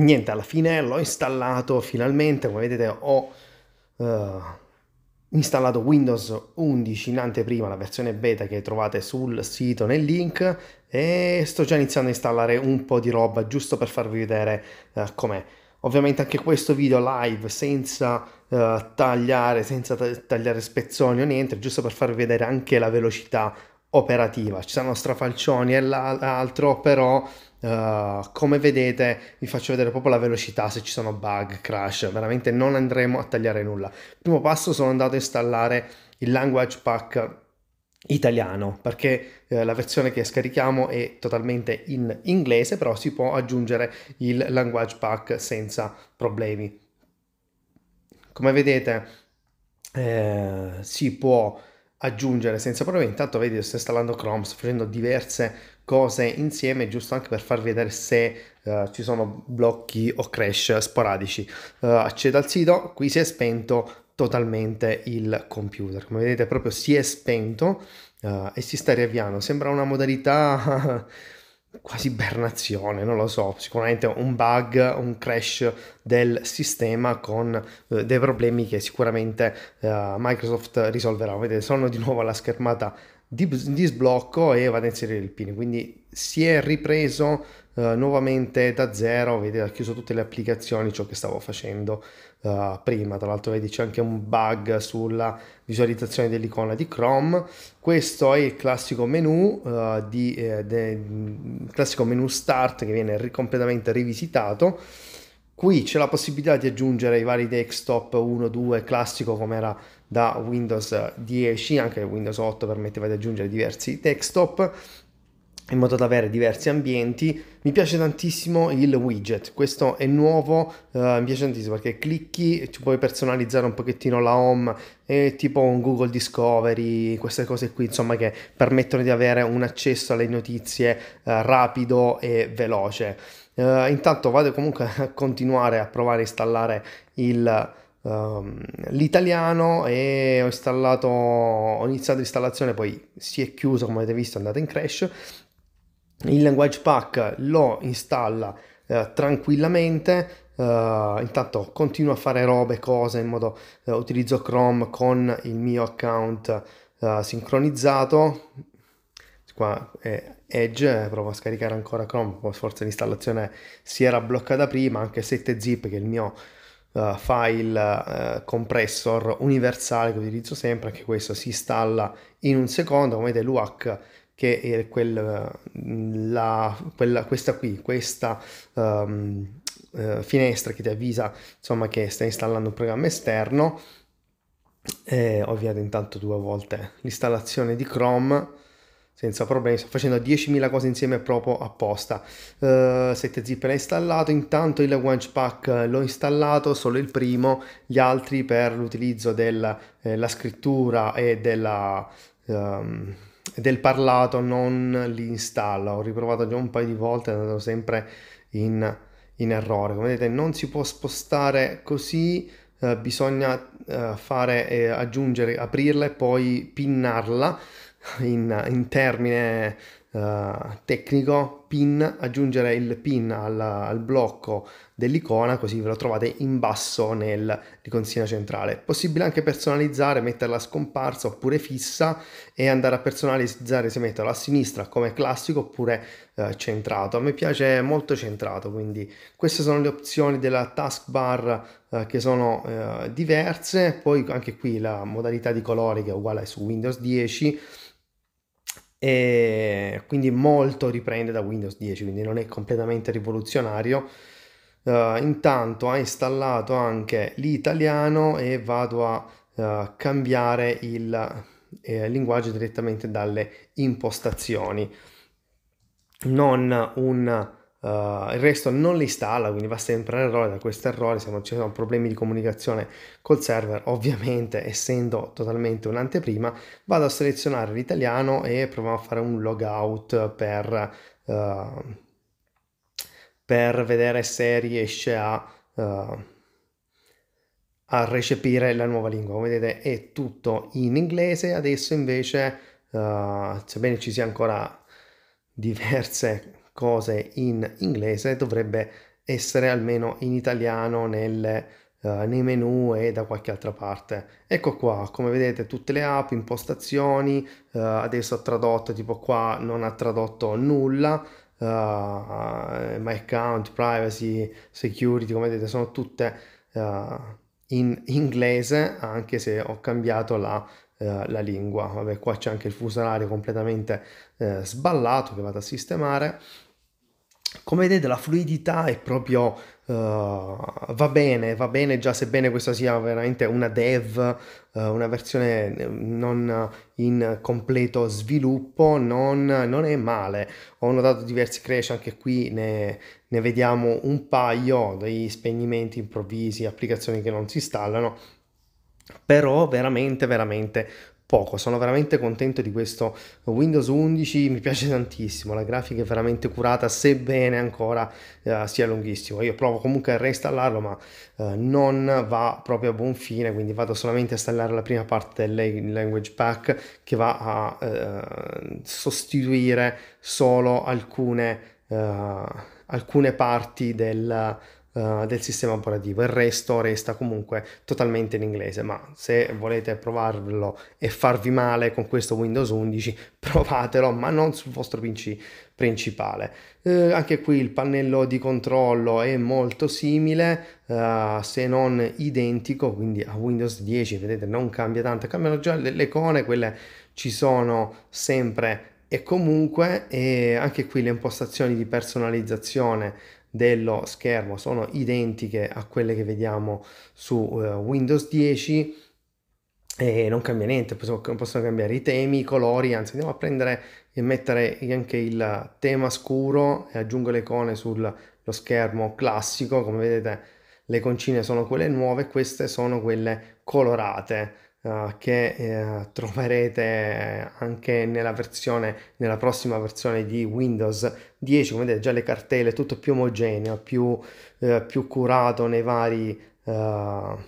E niente, alla fine l'ho installato finalmente, come vedete ho eh, installato Windows 11 in anteprima, la versione beta che trovate sul sito nel link e sto già iniziando a installare un po' di roba giusto per farvi vedere eh, com'è. Ovviamente anche questo video live senza eh, tagliare, senza tagliare spezzoni o niente, giusto per farvi vedere anche la velocità operativa, ci sono strafalcioni e l'altro, però Uh, come vedete vi faccio vedere proprio la velocità se ci sono bug, crash, veramente non andremo a tagliare nulla. Primo passo sono andato a installare il language pack italiano perché eh, la versione che scarichiamo è totalmente in inglese però si può aggiungere il language pack senza problemi come vedete eh, si può aggiungere senza problemi. Intanto vedi, sto installando Chrome, sto facendo diverse cose insieme, giusto anche per far vedere se uh, ci sono blocchi o crash sporadici. Uh, eh, accedo al sito, qui si è spento totalmente il computer. Come vedete proprio si è spento uh, e si sta riavviando. Sembra una modalità... quasi ibernazione, non lo so, sicuramente un bug, un crash del sistema con eh, dei problemi che sicuramente eh, Microsoft risolverà. Vedete, sono di nuovo alla schermata di, di sblocco e vado a inserire il pin, quindi si è ripreso eh, nuovamente da zero, vedi, ha chiuso tutte le applicazioni, ciò che stavo facendo uh, prima. Tra l'altro vedi c'è anche un bug sulla visualizzazione dell'icona di Chrome. Questo è il classico menu, uh, di, eh, de, classico menu start che viene ri- completamente rivisitato. Qui c'è la possibilità di aggiungere i vari desktop 1, 2, classico come era da Windows 10, anche Windows 8 permetteva di aggiungere diversi desktop in modo da avere diversi ambienti. Mi piace tantissimo il widget, questo è nuovo, eh, mi piace tantissimo perché clicchi e ci puoi personalizzare un pochettino la home, è tipo un Google Discovery, queste cose qui, insomma, che permettono di avere un accesso alle notizie eh, rapido e veloce. Eh, intanto vado comunque a continuare a provare a installare il ehm, l'italiano e ho installato ho iniziato l'installazione poi si è chiuso come avete visto è andata in crash il language pack lo installa eh, tranquillamente Uh, intanto continuo a fare robe, cose, in modo uh, utilizzo Chrome con il mio account uh, sincronizzato. Qua è Edge, provo a scaricare ancora Chrome, forse l'installazione si era bloccata prima, anche 7zip che è il mio file compressor universale che utilizzo sempre, anche questo si installa in un secondo, come vedete l'UAC che è quel, mm, la, quella, questa qui, questa um, uh, finestra che ti avvisa insomma, che stai installando un programma esterno. E ho avviato intanto due volte l'installazione di Chrome senza problemi, sto facendo 10.000 cose insieme proprio apposta. Uh, eh, 7 zip l'ha installato, intanto il pack l'ho installato, solo il primo, gli altri per l'utilizzo della eh, scrittura e della, um, del parlato non li installo, ho riprovato già un paio di volte, è andato sempre in, in errore. Come vedete non si può spostare così, eh, bisogna eh, fare, eh, aggiungere, aprirla e poi pinnarla in, in termine uh, tecnico, pin, aggiungere il pin al, al, blocco dell'icona così ve lo trovate in basso nel riconsigna centrale. possibile anche personalizzare, metterla scomparsa oppure fissa e andare a personalizzare se metterla a sinistra come classico oppure uh, centrato. A me piace molto centrato, quindi queste sono le opzioni della taskbar uh, che sono diverse, poi anche qui la modalità di colori che è uguale su Windows 10 e quindi molto riprende da Windows 10, quindi non è completamente rivoluzionario. Uh, intanto ha installato anche l'italiano e vado a uh, cambiare il eh, linguaggio direttamente dalle impostazioni, non un Uh, il resto non le installa, quindi va sempre all'errore, da questo errore se non ci sono problemi di comunicazione col server, ovviamente essendo totalmente un'anteprima, vado a selezionare l'italiano e proviamo a fare un logout per, uh, per vedere se riesce a, uh, a, recepire la nuova lingua. Come vedete è tutto in inglese, adesso invece, sebbene ci sia ancora diverse cose in inglese dovrebbe essere almeno in italiano nel, uh, nei menu e da qualche altra parte. Ecco qua, come vedete tutte le app, impostazioni, uh, adesso ha tradotto, tipo qua non ha tradotto nulla, uh, my account, privacy, security, come vedete sono tutte in inglese anche se ho cambiato la eh, la lingua. Vabbè, qua c'è anche il fusolario completamente eh, sballato che vado a sistemare. Come vedete la fluidità è proprio Uh, va bene, va bene già sebbene questa sia veramente una dev, uh, una versione non in completo sviluppo, non, non, è male. Ho notato diversi crash anche qui, ne, ne vediamo un paio, dei spegnimenti improvvisi, applicazioni che non si installano però veramente veramente poco, sono veramente contento di questo Windows 11, mi piace tantissimo, la grafica è veramente curata sebbene ancora eh, sia lunghissimo, io provo comunque a reinstallarlo ma eh, non va proprio a buon fine, quindi vado solamente a installare la prima parte del language pack che va a eh, sostituire solo alcune, eh, alcune parti del eh, del sistema operativo, il resto resta comunque totalmente in inglese, ma se volete provarlo e farvi male con questo Windows 11, provatelo, ma non sul vostro PC principale. Uh, anche qui il pannello di controllo è molto simile, uh, se non identico, quindi a Windows 10, vedete, non cambia tanto, cambiano già le, le icone, quelle ci sono sempre e comunque e anche qui le impostazioni di personalizzazione dello schermo sono identiche a quelle che vediamo su uh, Windows 10 e non cambia niente, possono, possono cambiare i temi, i colori, anzi andiamo a prendere e mettere anche il tema scuro e aggiungo le icone sullo schermo classico, come vedete le concine sono quelle nuove, queste sono quelle colorate eh, che uh, troverete anche nella versione nella prossima versione di Windows 10 come vedete già le cartelle tutto più omogeneo più, uh, più curato nei vari ne,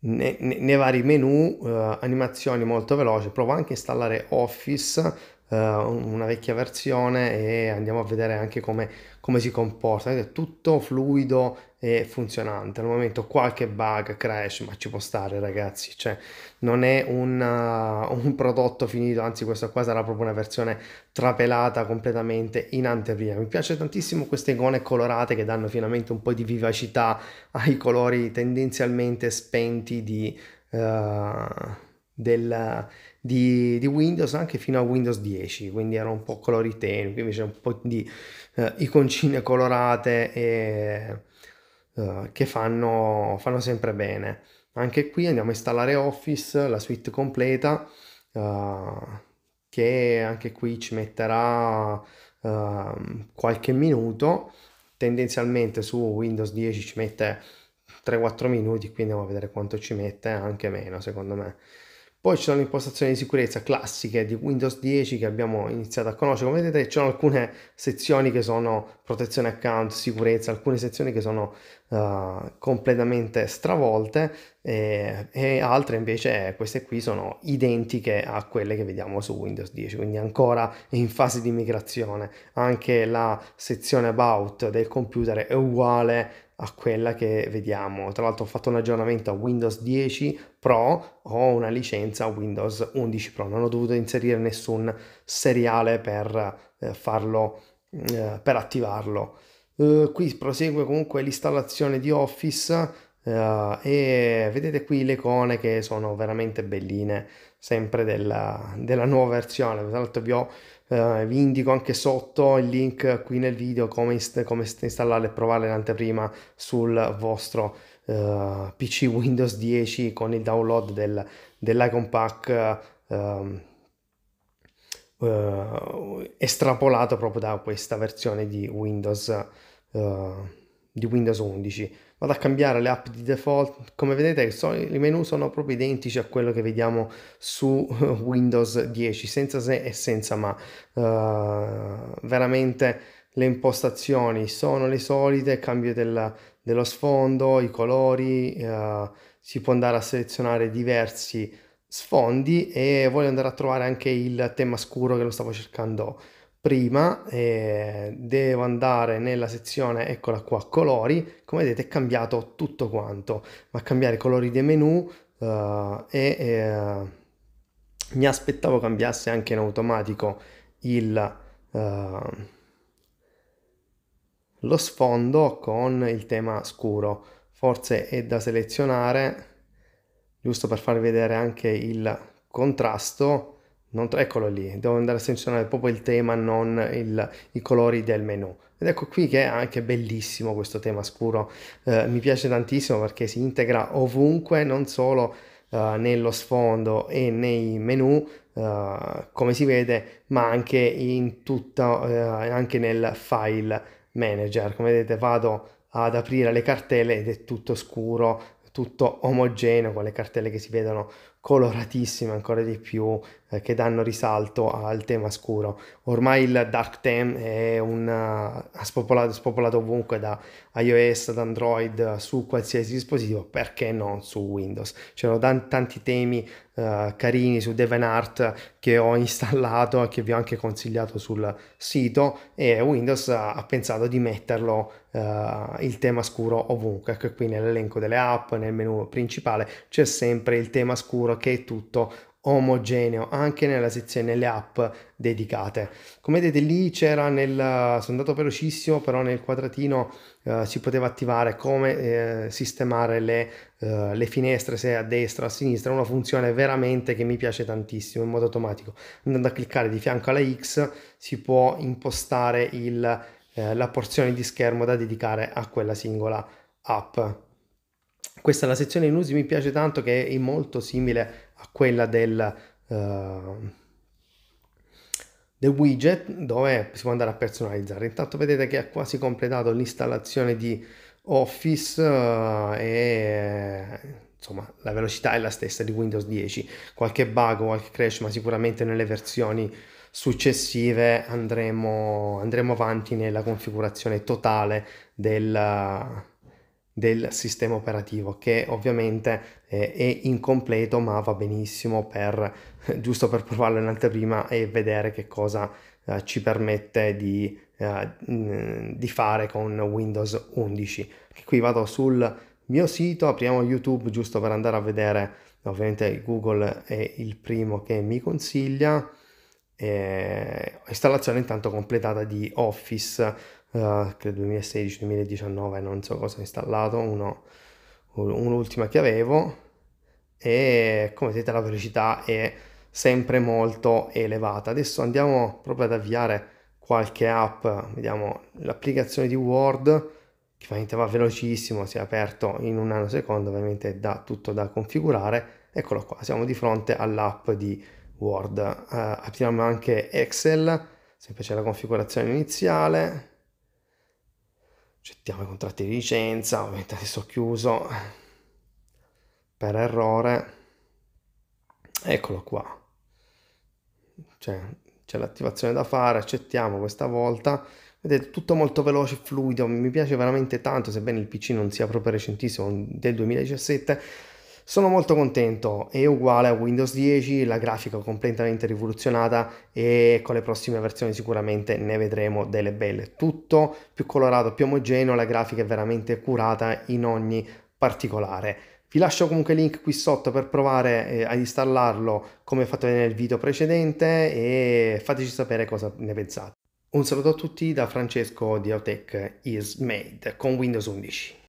ne, nei vari menu animazioni molto veloci provo anche a installare Office una vecchia versione e andiamo a vedere anche come, come si comporta. È tutto fluido, e funzionante. Al momento qualche bug, crash, ma ci può stare ragazzi, cioè non è un, uh, un prodotto finito, anzi questa qua sarà proprio una versione trapelata completamente in anteprima. Mi piace tantissimo queste icone colorate che danno finalmente un po' di vivacità ai colori tendenzialmente spenti di... Uh, del, di, di, Windows anche fino a Windows 10, quindi era un po' colori tenui, invece un po' di uh, iconcine colorate e eh, che fanno, fanno, sempre bene. Anche qui andiamo a installare Office, la suite completa, eh, che anche qui ci metterà ehm, qualche minuto, tendenzialmente su Windows 10 ci mette 3-4 minuti, quindi andiamo a vedere quanto ci mette, anche meno secondo me. Poi ci sono le impostazioni di sicurezza classiche di Windows 10 che abbiamo iniziato a conoscere. Come vedete ci sono alcune sezioni che sono protezione account, sicurezza, alcune sezioni che sono uh, completamente stravolte e, e, altre invece queste qui sono identiche a quelle che vediamo su Windows 10, quindi ancora in fase di migrazione. Anche la sezione about del computer è uguale a quella che vediamo. Tra l'altro ho fatto un aggiornamento a Windows 10 Pro ho una licenza Windows 11 Pro, non ho dovuto inserire nessun seriale per eh, farlo, eh, per attivarlo. Uh, qui prosegue comunque l'installazione di Office uh, e vedete qui le icone che sono veramente belline, sempre della, della nuova versione. Tra l'altro vi, ho, uh, vi, indico anche sotto il link qui nel video come, inst- come installare e provare l'anteprima sul vostro eh, PC Windows 10 con il download del, dell'Icon Pack uh, uh, estrapolato proprio da questa versione di Windows, eh, di Windows 11. Vado a cambiare le app di default, come vedete sono, i menu sono proprio identici a quello che vediamo su Windows 10, senza se e senza ma. veramente le impostazioni sono le solite, cambio della, dello sfondo, i colori, eh, si può andare a selezionare diversi sfondi e voglio andare a trovare anche il tema scuro che lo stavo cercando prima eh, devo andare nella sezione eccola qua colori come vedete è cambiato tutto quanto ma cambiare i colori dei menu eh, e eh, mi aspettavo cambiasse anche in automatico il eh, lo sfondo con il tema scuro, forse è da selezionare, giusto per far vedere anche il contrasto, non, eccolo lì, devo andare a selezionare proprio il tema, non il, i colori del menu. Ed ecco qui che è anche bellissimo questo tema scuro, eh, mi piace tantissimo perché si integra ovunque, non solo eh, nello sfondo e nei menu, eh, come si vede, ma anche, in tutta, eh, anche nel file manager. Come vedete vado ad aprire le cartelle ed è tutto scuro, tutto omogeneo con le cartelle che si vedono coloratissime ancora di più eh, che danno risalto al tema scuro. Ormai il dark theme è un spopolato, spopolato ovunque da iOS ad Android su qualsiasi dispositivo, perché non su Windows? C'erano t- tanti temi eh, carini su DeviantArt che ho installato e che vi ho anche consigliato sul sito e Windows ha pensato di metterlo eh, il tema scuro ovunque, che ecco, qui nell'elenco delle app, nel menu principale c'è sempre il tema scuro sicuro che è tutto omogeneo anche nella sezione le app dedicate come vedete lì c'era nel sono andato velocissimo però nel quadratino eh, si poteva attivare come eh, sistemare le, eh, le, finestre se a destra a sinistra una funzione veramente che mi piace tantissimo in modo automatico andando a cliccare di fianco alla x si può impostare il, eh, la porzione di schermo da dedicare a quella singola app questa è la sezione in Inusi mi piace tanto che è molto simile a quella del, uh, del widget dove si può andare a personalizzare. Intanto vedete che ha quasi completato l'installazione di Office uh, e insomma la velocità è la stessa di Windows 10. Qualche bug, qualche crash, ma sicuramente nelle versioni successive andremo, andremo avanti nella configurazione totale del del sistema operativo che ovviamente eh, è incompleto ma va benissimo per giusto per provarlo in anteprima e vedere che cosa eh, ci permette di, eh, di, fare con Windows 11 qui vado sul mio sito apriamo YouTube giusto per andare a vedere ovviamente Google è il primo che mi consiglia eh, installazione intanto completata di Office uh, eh, 2016-2019, non so cosa ho installato, uno, un'ultima che avevo e come vedete la velocità è sempre molto elevata. Adesso andiamo proprio ad avviare qualche app, vediamo l'applicazione di Word che veramente va velocissimo, si è aperto in un nanosecondo, ovviamente da tutto da configurare. Eccolo qua, siamo di fronte all'app di Word. Uh, eh, apriamo anche Excel, semplice la configurazione iniziale, accettiamo i contratti di licenza, ovviamente adesso ho chiuso per errore, eccolo qua, cioè, c'è l'attivazione da fare, accettiamo questa volta, vedete tutto molto veloce e fluido, mi piace veramente tanto, sebbene il PC non sia proprio recentissimo, del 2017, sono molto contento, è uguale a Windows 10, la grafica completamente rivoluzionata e con le prossime versioni sicuramente ne vedremo delle belle. Tutto più colorato, più omogeneo, la grafica è veramente curata in ogni particolare. Vi lascio comunque il link qui sotto per provare eh, a installarlo come fatto nel video precedente e fateci sapere cosa ne pensate. Un saluto a tutti da Francesco di Autotech Is Made con Windows 11.